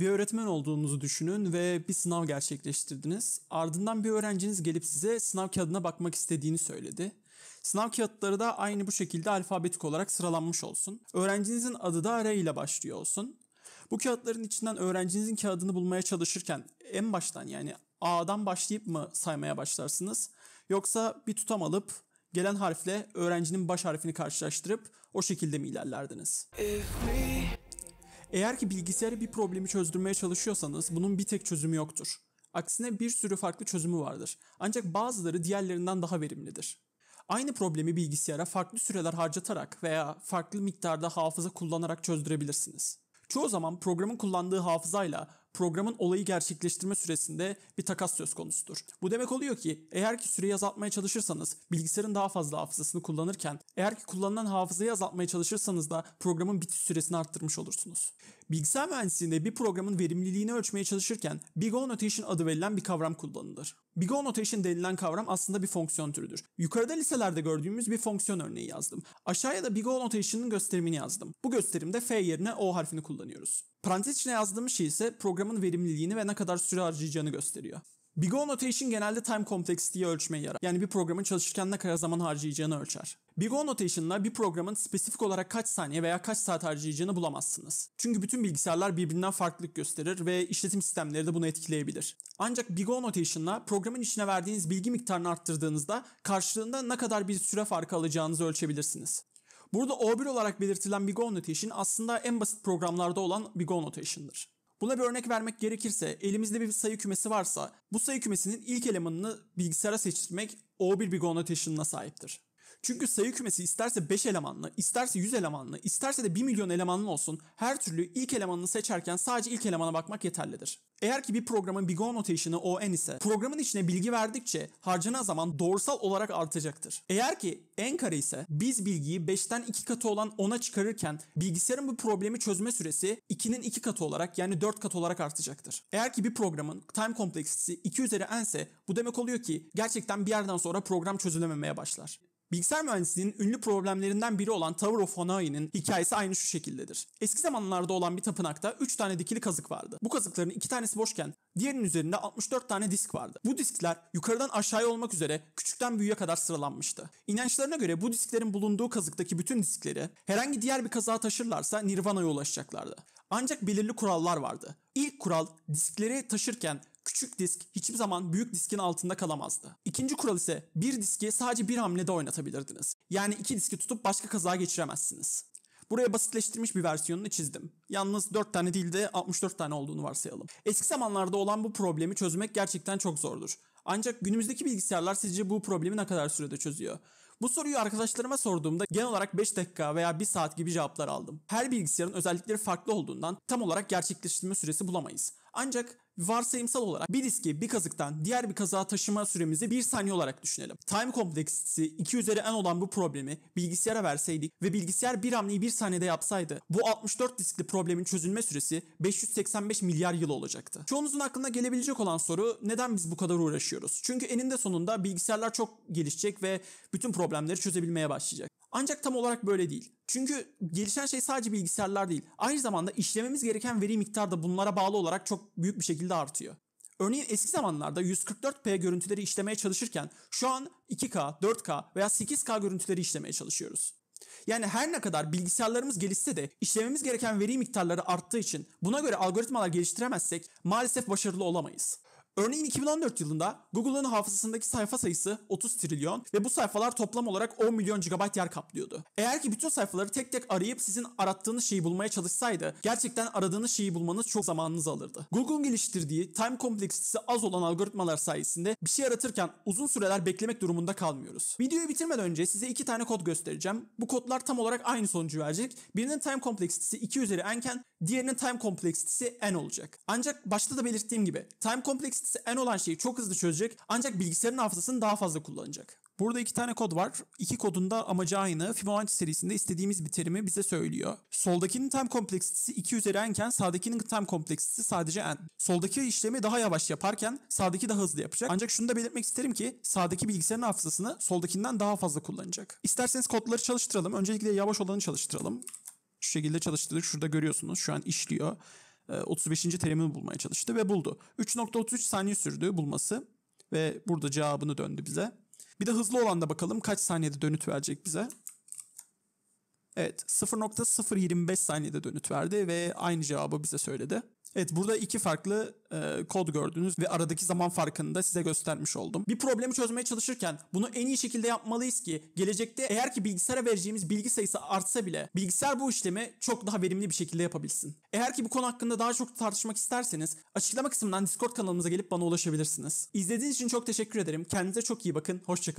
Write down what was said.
Bir öğretmen olduğunuzu düşünün ve bir sınav gerçekleştirdiniz. Ardından bir öğrenciniz gelip size sınav kağıdına bakmak istediğini söyledi. Sınav kağıtları da aynı bu şekilde alfabetik olarak sıralanmış olsun. Öğrencinizin adı da R ile başlıyor olsun. Bu kağıtların içinden öğrencinizin kağıdını bulmaya çalışırken en baştan yani A'dan başlayıp mı saymaya başlarsınız? Yoksa bir tutam alıp gelen harfle öğrencinin baş harfini karşılaştırıp o şekilde mi ilerlerdiniz? If we eğer ki bilgisayarı bir problemi çözdürmeye çalışıyorsanız bunun bir tek çözümü yoktur. Aksine bir sürü farklı çözümü vardır. Ancak bazıları diğerlerinden daha verimlidir. Aynı problemi bilgisayara farklı süreler harcatarak veya farklı miktarda hafıza kullanarak çözdürebilirsiniz. Çoğu zaman programın kullandığı hafızayla programın olayı gerçekleştirme süresinde bir takas söz konusudur. Bu demek oluyor ki eğer ki süreyi azaltmaya çalışırsanız bilgisayarın daha fazla hafızasını kullanırken eğer ki kullanılan hafızayı azaltmaya çalışırsanız da programın bitiş süresini arttırmış olursunuz. Bilgisayar mühendisliğinde bir programın verimliliğini ölçmeye çalışırken Big O Notation adı verilen bir kavram kullanılır. Big O Notation denilen kavram aslında bir fonksiyon türüdür. Yukarıda liselerde gördüğümüz bir fonksiyon örneği yazdım. Aşağıya da Big O Notation'ın gösterimini yazdım. Bu gösterimde F yerine O harfini kullanıyoruz. Parantez içine yazdığım şey ise program programın verimliliğini ve ne kadar süre harcayacağını gösteriyor. Big O Notation genelde time complexity'yi ölçmeye yarar. Yani bir programın çalışırken ne kadar zaman harcayacağını ölçer. Big O Notation'la bir programın spesifik olarak kaç saniye veya kaç saat harcayacağını bulamazsınız. Çünkü bütün bilgisayarlar birbirinden farklılık gösterir ve işletim sistemleri de bunu etkileyebilir. Ancak Big O Notation'la programın içine verdiğiniz bilgi miktarını arttırdığınızda karşılığında ne kadar bir süre farkı alacağınızı ölçebilirsiniz. Burada O1 olarak belirtilen Big O Notation aslında en basit programlarda olan Big O Notation'dır. Buna bir örnek vermek gerekirse elimizde bir sayı kümesi varsa bu sayı kümesinin ilk elemanını bilgisayara seçtirmek O1 O gonnotation'ına sahiptir. Çünkü sayı kümesi isterse 5 elemanlı, isterse 100 elemanlı, isterse de 1 milyon elemanlı olsun her türlü ilk elemanını seçerken sadece ilk elemana bakmak yeterlidir. Eğer ki bir programın Big O notation'ı O(n) ise programın içine bilgi verdikçe harcanan zaman doğrusal olarak artacaktır. Eğer ki n kare ise biz bilgiyi 5'ten 2 katı olan 10'a çıkarırken bilgisayarın bu problemi çözme süresi 2'nin 2 katı olarak yani 4 katı olarak artacaktır. Eğer ki bir programın time kompleksitesi 2 üzeri n ise bu demek oluyor ki gerçekten bir yerden sonra program çözülememeye başlar. Bilgisayar mühendisliğinin ünlü problemlerinden biri olan Tower of Honoi'nin hikayesi aynı şu şekildedir. Eski zamanlarda olan bir tapınakta 3 tane dikili kazık vardı. Bu kazıkların 2 tanesi boşken diğerinin üzerinde 64 tane disk vardı. Bu diskler yukarıdan aşağıya olmak üzere küçükten büyüğe kadar sıralanmıştı. İnançlarına göre bu disklerin bulunduğu kazıktaki bütün diskleri herhangi diğer bir kazığa taşırlarsa Nirvana'ya ulaşacaklardı. Ancak belirli kurallar vardı. İlk kural diskleri taşırken küçük disk hiçbir zaman büyük diskin altında kalamazdı. İkinci kural ise bir diski sadece bir hamlede oynatabilirdiniz. Yani iki diski tutup başka kazağa geçiremezsiniz. Buraya basitleştirmiş bir versiyonunu çizdim. Yalnız 4 tane değil de 64 tane olduğunu varsayalım. Eski zamanlarda olan bu problemi çözmek gerçekten çok zordur. Ancak günümüzdeki bilgisayarlar sizce bu problemi ne kadar sürede çözüyor? Bu soruyu arkadaşlarıma sorduğumda genel olarak 5 dakika veya 1 saat gibi cevaplar aldım. Her bilgisayarın özellikleri farklı olduğundan tam olarak gerçekleştirme süresi bulamayız. Ancak varsayımsal olarak bir disk'i bir kazıktan diğer bir kazığa taşıma süremizi bir saniye olarak düşünelim. Time kompleksitesi 2 üzeri n olan bu problemi bilgisayara verseydik ve bilgisayar bir hamleyi bir saniyede yapsaydı bu 64 diskli problemin çözülme süresi 585 milyar yıl olacaktı. Çoğunuzun aklına gelebilecek olan soru neden biz bu kadar uğraşıyoruz? Çünkü eninde sonunda bilgisayarlar çok gelişecek ve bütün problemleri çözebilmeye başlayacak. Ancak tam olarak böyle değil. Çünkü gelişen şey sadece bilgisayarlar değil. Aynı zamanda işlememiz gereken veri miktarı da bunlara bağlı olarak çok büyük bir şekilde artıyor. Örneğin eski zamanlarda 144p görüntüleri işlemeye çalışırken şu an 2K, 4K veya 8K görüntüleri işlemeye çalışıyoruz. Yani her ne kadar bilgisayarlarımız gelişse de işlememiz gereken veri miktarları arttığı için buna göre algoritmalar geliştiremezsek maalesef başarılı olamayız. Örneğin 2014 yılında Google'ın hafızasındaki sayfa sayısı 30 trilyon ve bu sayfalar toplam olarak 10 milyon GB yer kaplıyordu. Eğer ki bütün sayfaları tek tek arayıp sizin arattığınız şeyi bulmaya çalışsaydı gerçekten aradığınız şeyi bulmanız çok zamanınızı alırdı. Google'un geliştirdiği time kompleksitesi az olan algoritmalar sayesinde bir şey aratırken uzun süreler beklemek durumunda kalmıyoruz. Videoyu bitirmeden önce size iki tane kod göstereceğim. Bu kodlar tam olarak aynı sonucu verecek. Birinin time kompleksitesi 2 üzeri n'ken diğerinin time kompleksitesi n olacak. Ancak başta da belirttiğim gibi time kompleksitesi en olan şeyi çok hızlı çözecek ancak bilgisayarın hafızasını daha fazla kullanacak. Burada iki tane kod var. İki kodun da amacı aynı. Fibonacci serisinde istediğimiz bir terimi bize söylüyor. Soldakinin time kompleksitesi 2 üzeri n'ken sağdakinin time kompleksitesi sadece n. Soldaki işlemi daha yavaş yaparken sağdaki daha hızlı yapacak. Ancak şunu da belirtmek isterim ki sağdaki bilgisayarın hafızasını soldakinden daha fazla kullanacak. İsterseniz kodları çalıştıralım. Öncelikle yavaş olanı çalıştıralım şu şekilde çalıştırdık. Şurada görüyorsunuz şu an işliyor. 35. E, terimini bulmaya çalıştı ve buldu. 3.33 saniye sürdü bulması ve burada cevabını döndü bize. Bir de hızlı olan da bakalım kaç saniyede dönüt verecek bize. Evet 0.025 saniyede dönüt verdi ve aynı cevabı bize söyledi. Evet burada iki farklı e, kod gördünüz ve aradaki zaman farkını da size göstermiş oldum. Bir problemi çözmeye çalışırken bunu en iyi şekilde yapmalıyız ki gelecekte eğer ki bilgisayara vereceğimiz bilgi sayısı artsa bile bilgisayar bu işlemi çok daha verimli bir şekilde yapabilsin. Eğer ki bu konu hakkında daha çok tartışmak isterseniz açıklama kısmından Discord kanalımıza gelip bana ulaşabilirsiniz. İzlediğiniz için çok teşekkür ederim. Kendinize çok iyi bakın. Hoşçakalın.